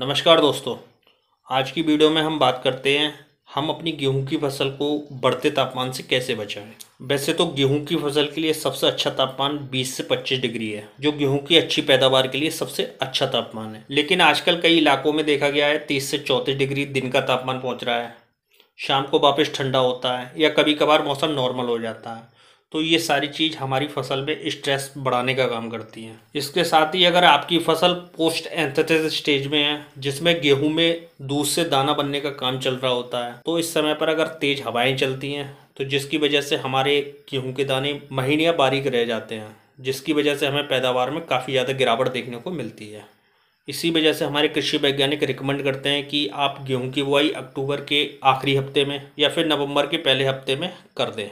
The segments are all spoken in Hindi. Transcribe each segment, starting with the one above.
नमस्कार दोस्तों आज की वीडियो में हम बात करते हैं हम अपनी गेहूं की फसल को बढ़ते तापमान से कैसे बचाएं वैसे तो गेहूं की फसल के लिए सबसे अच्छा तापमान 20 से 25 डिग्री है जो गेहूं की अच्छी पैदावार के लिए सबसे अच्छा तापमान है लेकिन आजकल कई इलाकों में देखा गया है 30 से चौंतीस डिग्री दिन का तापमान पहुँच रहा है शाम को वापस ठंडा होता है या कभी कभार मौसम नॉर्मल हो जाता है तो ये सारी चीज़ हमारी फसल में स्ट्रेस बढ़ाने का काम करती है इसके साथ ही अगर आपकी फसल पोस्ट एंथेसिस स्टेज में है जिसमें गेहूं में दूध से दाना बनने का काम चल रहा होता है तो इस समय पर अगर तेज़ हवाएं चलती हैं तो जिसकी वजह से हमारे गेहूं के दाने महीने या बारीक रह जाते हैं जिसकी वजह से हमें पैदावार में काफ़ी ज़्यादा गिरावट देखने को मिलती है इसी वजह से हमारे कृषि वैज्ञानिक रिकमेंड करते हैं कि आप गेहूं की बुआई अक्टूबर के आखिरी हफ्ते में या फिर नवंबर के पहले हफ्ते में कर दें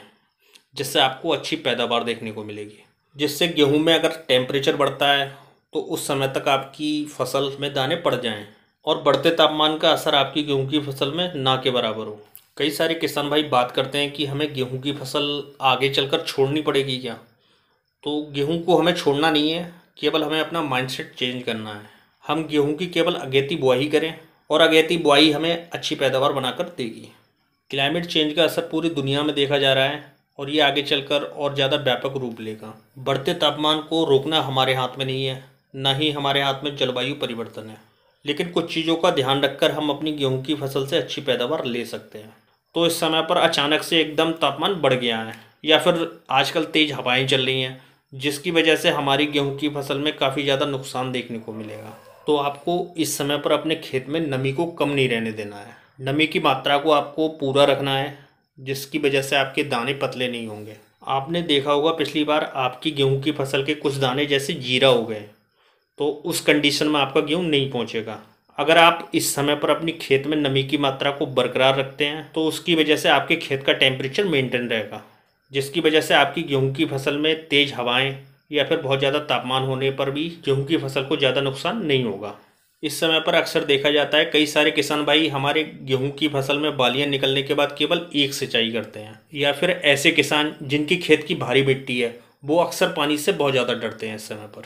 जिससे आपको अच्छी पैदावार देखने को मिलेगी जिससे गेहूं में अगर टेम्परेचर बढ़ता है तो उस समय तक आपकी फसल में दाने पड़ जाएं और बढ़ते तापमान का असर आपकी गेहूं की फसल में ना के बराबर हो कई सारे किसान भाई बात करते हैं कि हमें गेहूं की फसल आगे चलकर छोड़नी पड़ेगी क्या तो गेहूं को हमें छोड़ना नहीं है केवल हमें अपना माइंडसेट चेंज करना है हम गेहूं की केवल अगेती बुआई करें और अगेती बुआई हमें अच्छी पैदावार बनाकर देगी क्लाइमेट चेंज का असर पूरी दुनिया में देखा जा रहा है और ये आगे चलकर और ज़्यादा व्यापक रूप लेगा बढ़ते तापमान को रोकना हमारे हाथ में नहीं है ना ही हमारे हाथ में जलवायु परिवर्तन है लेकिन कुछ चीज़ों का ध्यान रखकर हम अपनी गेहूं की फसल से अच्छी पैदावार ले सकते हैं तो इस समय पर अचानक से एकदम तापमान बढ़ गया है या फिर आजकल तेज़ हवाएं चल रही हैं जिसकी वजह से हमारी गेहूं की फसल में काफ़ी ज़्यादा नुकसान देखने को मिलेगा तो आपको इस समय पर अपने खेत में नमी को कम नहीं रहने देना है नमी की मात्रा को आपको पूरा रखना है जिसकी वजह से आपके दाने पतले नहीं होंगे आपने देखा होगा पिछली बार आपकी गेहूं की फसल के कुछ दाने जैसे जीरा हो गए तो उस कंडीशन में आपका गेहूं नहीं पहुंचेगा अगर आप इस समय पर अपनी खेत में नमी की मात्रा को बरकरार रखते हैं तो उसकी वजह से आपके खेत का टेम्परेचर मेंटेन रहेगा जिसकी वजह से आपकी गेहूं की फसल में तेज़ हवाएं या फिर बहुत ज़्यादा तापमान होने पर भी गेहूं की फसल को ज़्यादा नुकसान नहीं होगा इस समय पर अक्सर देखा जाता है कई सारे किसान भाई हमारे गेहूं की फसल में बालियां निकलने के बाद केवल एक सिंचाई करते हैं या फिर ऐसे किसान जिनकी खेत की भारी मिट्टी है वो अक्सर पानी से बहुत ज़्यादा डरते हैं इस समय पर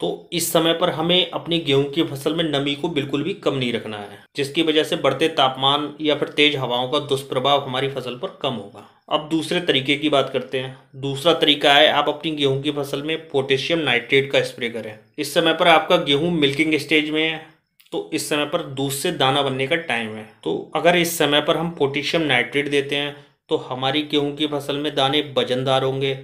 तो इस समय पर हमें अपनी गेहूं की फसल में नमी को बिल्कुल भी कम नहीं रखना है जिसकी वजह से बढ़ते तापमान या फिर तेज हवाओं का दुष्प्रभाव हमारी फसल पर कम होगा अब दूसरे तरीके की बात करते हैं दूसरा तरीका है आप अपनी गेहूं की फसल में पोटेशियम नाइट्रेट का स्प्रे करें इस समय पर आपका गेहूं मिल्किंग स्टेज में है तो इस समय पर दूध से दाना बनने का टाइम है तो अगर इस समय पर हम पोटेशियम नाइट्रेट देते हैं तो हमारी गेहूं की फसल में दाने वजनदार होंगे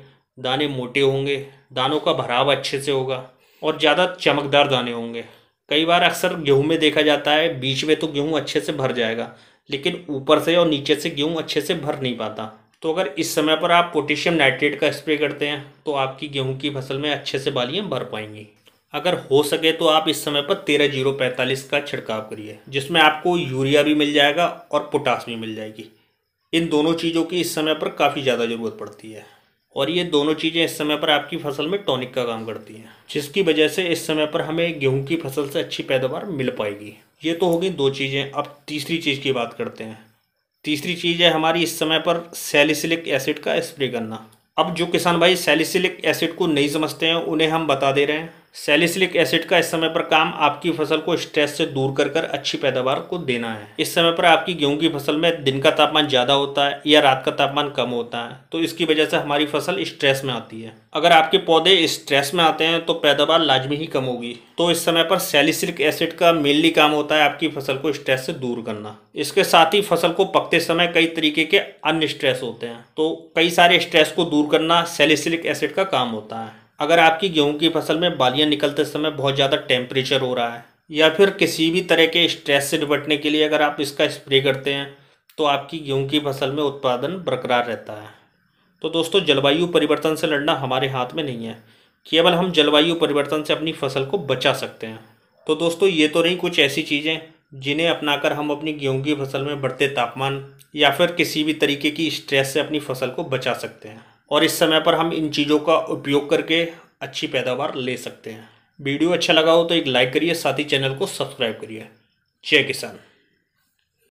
दाने मोटे होंगे दानों का भराव अच्छे से होगा और ज़्यादा चमकदार दाने होंगे कई बार अक्सर गेहूं में देखा जाता है बीच में तो गेहूं अच्छे से भर जाएगा लेकिन ऊपर से और नीचे से गेहूं अच्छे से भर नहीं पाता तो अगर इस समय पर आप पोटेशियम नाइट्रेट का स्प्रे करते हैं तो आपकी गेहूं की फसल में अच्छे से बालियाँ भर पाएंगी अगर हो सके तो आप इस समय पर तेरह जीरो पैंतालीस का छिड़काव करिए जिसमें आपको यूरिया भी मिल जाएगा और पोटास भी मिल जाएगी इन दोनों चीज़ों की इस समय पर काफ़ी ज़्यादा ज़रूरत पड़ती है और ये दोनों चीज़ें इस समय पर आपकी फसल में टॉनिक का काम करती हैं जिसकी वजह से इस समय पर हमें गेहूं की फसल से अच्छी पैदावार मिल पाएगी ये तो हो गई दो चीज़ें अब तीसरी चीज़ की बात करते हैं तीसरी चीज़ है हमारी इस समय पर सेलिसिलिक एसिड का स्प्रे करना अब जो किसान भाई सेलिसिलिक एसिड को नहीं समझते हैं उन्हें हम बता दे रहे हैं सेलिसिलिक एसिड का इस समय पर काम आपकी फसल को स्ट्रेस से दूर कर कर अच्छी पैदावार को देना है इस समय पर आपकी गेहूं की फसल में दिन का तापमान ज़्यादा होता है या रात का तापमान कम होता है तो इसकी वजह से हमारी फसल स्ट्रेस में आती है अगर आपके पौधे स्ट्रेस में आते हैं तो पैदावार लाजमी ही कम होगी तो इस समय पर सेलिसिलिक एसिड का मेनली काम होता है आपकी फसल को स्ट्रेस से दूर करना इसके साथ ही फसल को पकते समय कई तरीके के अन्य स्ट्रेस होते हैं तो कई सारे स्ट्रेस को दूर करना सेलिसिलिक एसिड का काम होता है अगर आपकी गेहूं की फसल में बालियां निकलते समय बहुत ज़्यादा टेम्परेचर हो रहा है या फिर किसी भी तरह के स्ट्रेस से निपटने के लिए अगर आप इसका स्प्रे करते हैं तो आपकी गेहूं की फसल में उत्पादन बरकरार रहता है तो दोस्तों जलवायु परिवर्तन से लड़ना हमारे हाथ में नहीं है केवल हम जलवायु परिवर्तन से अपनी फसल को बचा सकते हैं तो दोस्तों ये तो नहीं कुछ ऐसी चीज़ें जिन्हें अपनाकर हम अपनी गेहूं की फसल में बढ़ते तापमान या फिर किसी भी तरीके की स्ट्रेस से अपनी फसल को बचा सकते हैं और इस समय पर हम इन चीज़ों का उपयोग करके अच्छी पैदावार ले सकते हैं वीडियो अच्छा लगा हो तो एक लाइक करिए साथ ही चैनल को सब्सक्राइब करिए जय किसान